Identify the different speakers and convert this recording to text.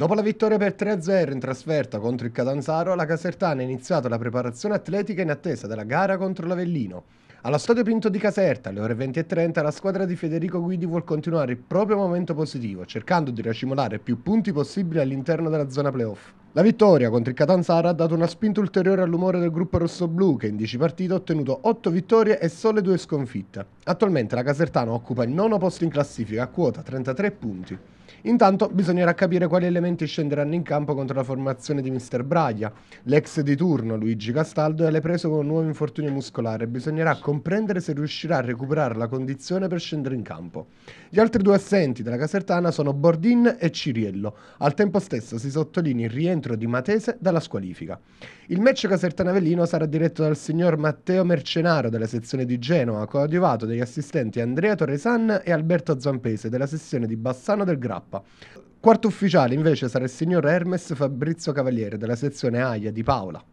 Speaker 1: Dopo la vittoria per 3-0 in trasferta contro il Catanzaro, la Casertana ha iniziato la preparazione atletica in attesa della gara contro l'Avellino. Allo Stadio Pinto di Caserta, alle ore 20.30, la squadra di Federico Guidi vuole continuare il proprio momento positivo, cercando di racimolare più punti possibili all'interno della zona playoff. La vittoria contro il Catanzaro ha dato una spinta ulteriore all'umore del gruppo rossoblù, che in 10 partite ha ottenuto 8 vittorie e sole 2 sconfitte. Attualmente la Casertana occupa il nono posto in classifica a quota 33 punti. Intanto bisognerà capire quali elementi scenderanno in campo contro la formazione di Mr. Braglia, l'ex di turno Luigi Castaldo è preso con un nuovo infortunio muscolare e bisognerà comprendere se riuscirà a recuperare la condizione per scendere in campo. Gli altri due assenti della Casertana sono Bordin e Ciriello. Al tempo stesso si sottolinea il rientro di Matese dalla squalifica. Il match casertana vellino sarà diretto dal signor Matteo Mercenaro della sezione di Genova, coadiuvato dai gli assistenti Andrea Torresan e Alberto Zampese della sessione di Bassano del Grappa. Quarto ufficiale invece sarà il signor Hermes Fabrizio Cavaliere della sezione AIA di Paola.